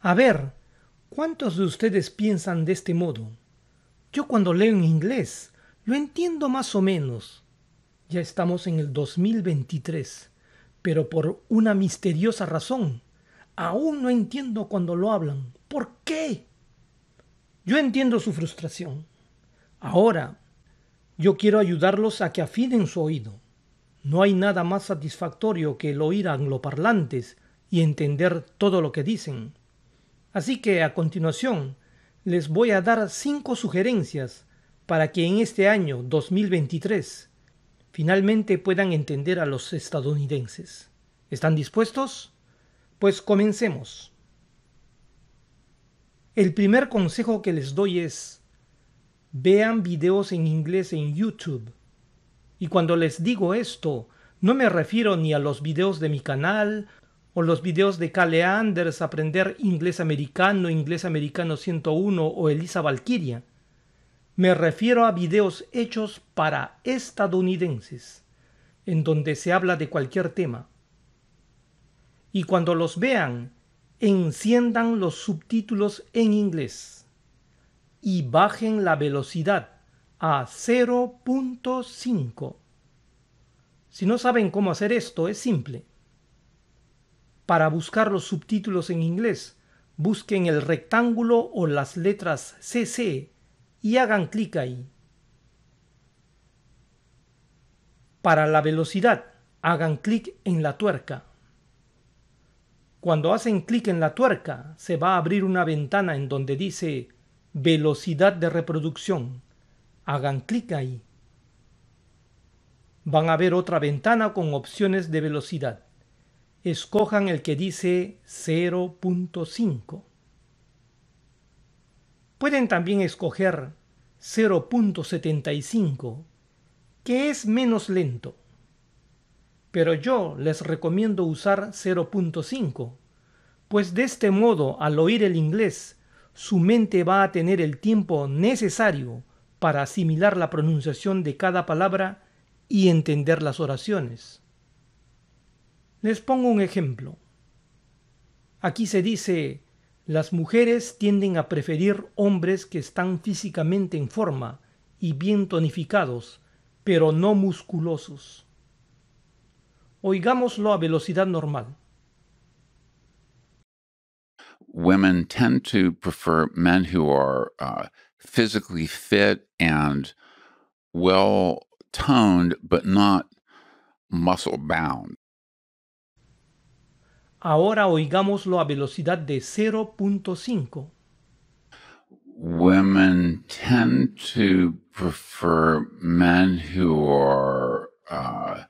A ver, ¿cuántos de ustedes piensan de este modo? Yo cuando leo en inglés lo entiendo más o menos. Ya estamos en el 2023, pero por una misteriosa razón, aún no entiendo cuando lo hablan. ¿Por qué? Yo entiendo su frustración. Ahora, yo quiero ayudarlos a que afinen su oído. No hay nada más satisfactorio que el oír angloparlantes y entender todo lo que dicen. Así que a continuación les voy a dar cinco sugerencias para que en este año 2023 finalmente puedan entender a los estadounidenses. ¿Están dispuestos? Pues comencemos. El primer consejo que les doy es, vean videos en inglés en YouTube. Y cuando les digo esto, no me refiero ni a los videos de mi canal o los videos de Cale Anders, aprender inglés americano, inglés americano 101 o Elisa Valkyria. Me refiero a videos hechos para estadounidenses, en donde se habla de cualquier tema. Y cuando los vean, enciendan los subtítulos en inglés y bajen la velocidad a 0.5. Si no saben cómo hacer esto, es simple para buscar los subtítulos en inglés, busquen el rectángulo o las letras CC y hagan clic ahí. Para la velocidad, hagan clic en la tuerca. Cuando hacen clic en la tuerca, se va a abrir una ventana en donde dice Velocidad de reproducción. Hagan clic ahí. Van a ver otra ventana con opciones de velocidad escojan el que dice 0.5. Pueden también escoger 0.75, que es menos lento. Pero yo les recomiendo usar 0.5, pues de este modo al oír el inglés, su mente va a tener el tiempo necesario para asimilar la pronunciación de cada palabra y entender las oraciones. Les pongo un ejemplo. Aquí se dice, las mujeres tienden a preferir hombres que están físicamente en forma y bien tonificados, pero no musculosos. Oigámoslo a velocidad normal. Women tend to prefer men who are uh, physically fit and well toned, but not muscle bound. Ahora oigámoslo a velocidad de 0.5. Women tend to prefer men who are uh,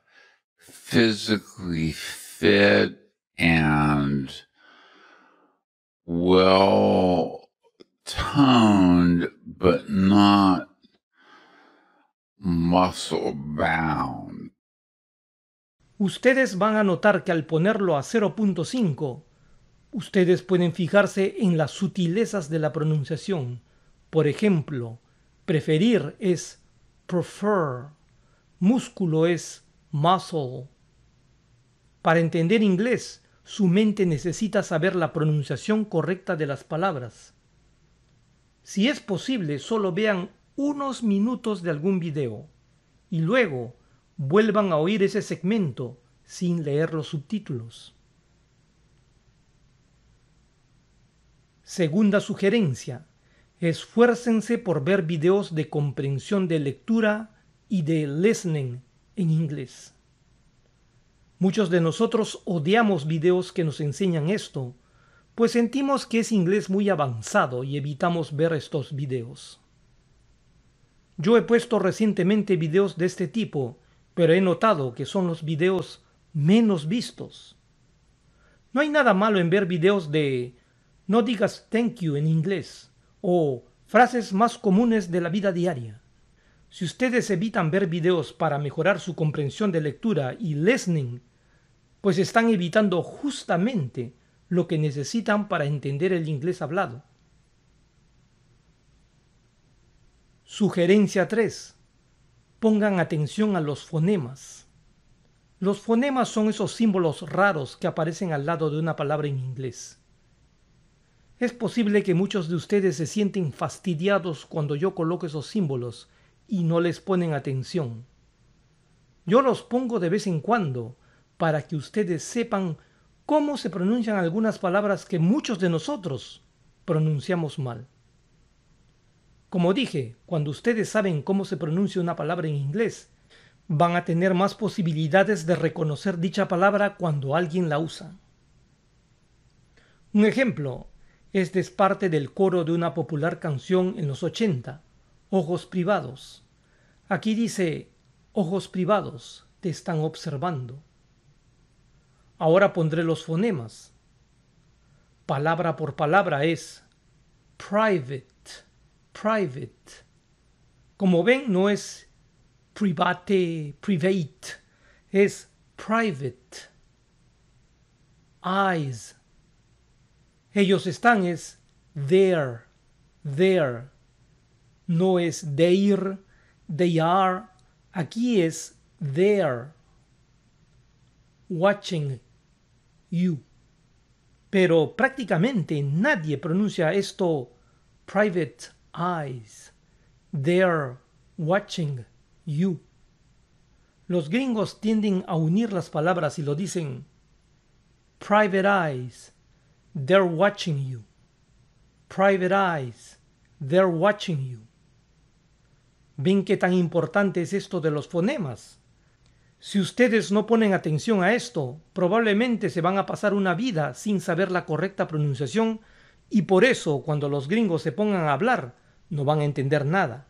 physically fit and well toned, but not muscle bound. ustedes van a notar que al ponerlo a 0.5, ustedes pueden fijarse en las sutilezas de la pronunciación. Por ejemplo, preferir es prefer, músculo es muscle. Para entender inglés, su mente necesita saber la pronunciación correcta de las palabras. Si es posible, solo vean unos minutos de algún video y luego vuelvan a oír ese segmento sin leer los subtítulos. Segunda sugerencia. Esfuércense por ver videos de comprensión de lectura y de listening en inglés. Muchos de nosotros odiamos videos que nos enseñan esto, pues sentimos que es inglés muy avanzado y evitamos ver estos videos. Yo he puesto recientemente videos de este tipo pero he notado que son los videos menos vistos. No hay nada malo en ver videos de no digas thank you en inglés o frases más comunes de la vida diaria. Si ustedes evitan ver videos para mejorar su comprensión de lectura y listening, pues están evitando justamente lo que necesitan para entender el inglés hablado. Sugerencia 3. Pongan atención a los fonemas. Los fonemas son esos símbolos raros que aparecen al lado de una palabra en inglés. Es posible que muchos de ustedes se sienten fastidiados cuando yo coloco esos símbolos y no les ponen atención. Yo los pongo de vez en cuando para que ustedes sepan cómo se pronuncian algunas palabras que muchos de nosotros pronunciamos mal. Como dije, cuando ustedes saben cómo se pronuncia una palabra en inglés, van a tener más posibilidades de reconocer dicha palabra cuando alguien la usa. Un ejemplo, este es parte del coro de una popular canción en los 80, Ojos Privados. Aquí dice, Ojos Privados, te están observando. Ahora pondré los fonemas. Palabra por palabra es private private. Como ven, no es private, private, es private. Eyes. Ellos están es there, there. No es their, they are. Aquí es there. Watching you. Pero prácticamente nadie pronuncia esto private eyes. they're watching you. Los gringos tienden a unir las palabras y lo dicen. Private eyes. They're watching you. Private eyes. They're watching you. ¿Ven qué tan importante es esto de los fonemas? Si ustedes no ponen atención a esto, probablemente se van a pasar una vida sin saber la correcta pronunciación y por eso cuando los gringos se pongan a hablar, no van a entender nada.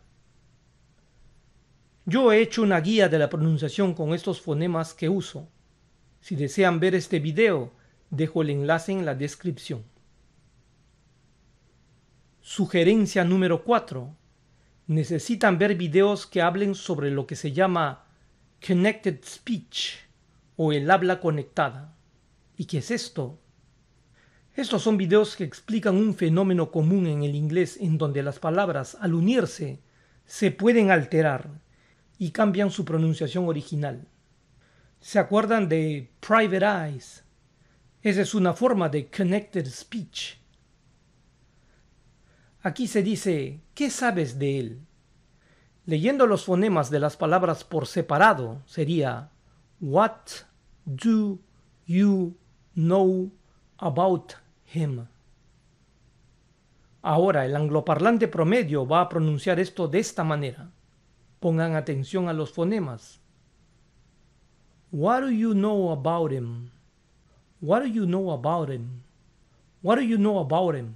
Yo he hecho una guía de la pronunciación con estos fonemas que uso. Si desean ver este video, dejo el enlace en la descripción. Sugerencia número 4. Necesitan ver videos que hablen sobre lo que se llama Connected Speech o el habla conectada. ¿Y qué es esto? Estos son videos que explican un fenómeno común en el inglés en donde las palabras al unirse se pueden alterar y cambian su pronunciación original. ¿Se acuerdan de private eyes? Esa es una forma de connected speech. Aquí se dice, ¿qué sabes de él? Leyendo los fonemas de las palabras por separado sería What do you know about Ahora el angloparlante promedio va a pronunciar esto de esta manera. Pongan atención a los fonemas. What do you know What do you know about him? What do you know about him?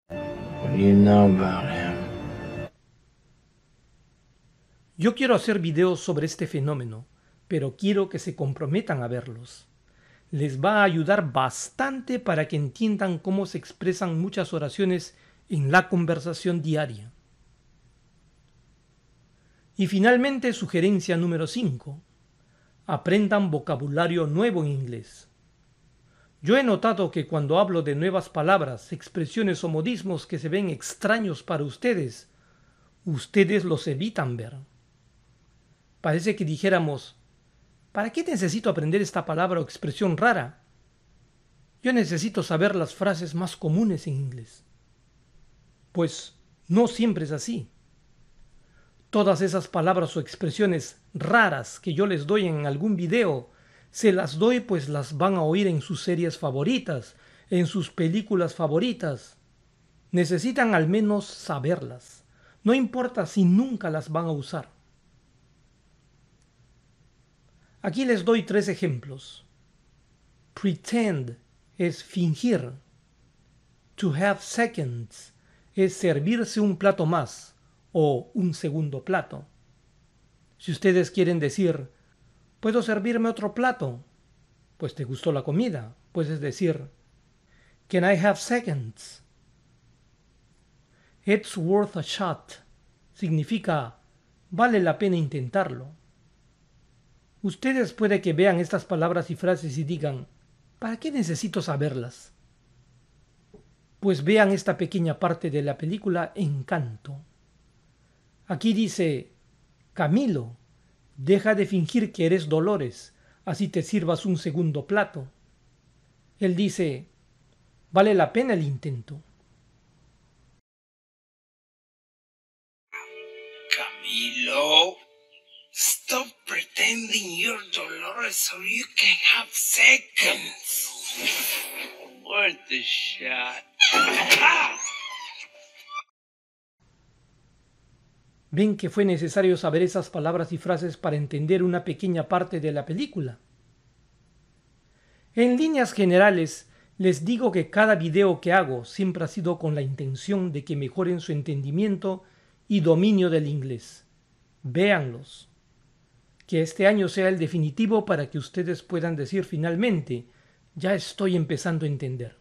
What do you know about him? Yo quiero hacer videos sobre este fenómeno pero quiero que se comprometan a verlos. Les va a ayudar bastante para que entiendan cómo se expresan muchas oraciones en la conversación diaria. Y finalmente, sugerencia número 5. Aprendan vocabulario nuevo en inglés. Yo he notado que cuando hablo de nuevas palabras, expresiones o modismos que se ven extraños para ustedes, ustedes los evitan ver. Parece que dijéramos, ¿Para qué necesito aprender esta palabra o expresión rara? Yo necesito saber las frases más comunes en inglés. Pues no siempre es así. Todas esas palabras o expresiones raras que yo les doy en algún video, se las doy pues las van a oír en sus series favoritas, en sus películas favoritas. Necesitan al menos saberlas. No importa si nunca las van a usar. Aquí les doy tres ejemplos. Pretend es fingir. To have seconds es servirse un plato más o un segundo plato. Si ustedes quieren decir, ¿puedo servirme otro plato? Pues te gustó la comida, puedes decir, Can I have seconds? It's worth a shot significa vale la pena intentarlo. Ustedes puede que vean estas palabras y frases y digan, ¿para qué necesito saberlas? Pues vean esta pequeña parte de la película Encanto. Aquí dice, Camilo, deja de fingir que eres Dolores, así te sirvas un segundo plato. Él dice, vale la pena el intento. Stop pretending you're Dolores so you can have seconds. Worth the shot. ¿Ven que fue necesario saber esas palabras y frases para entender una pequeña parte de la película? En líneas generales, les digo que cada video que hago siempre ha sido con la intención de que mejoren su entendimiento y dominio del inglés. Véanlos que este año sea el definitivo para que ustedes puedan decir finalmente, ya estoy empezando a entender.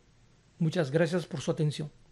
Muchas gracias por su atención.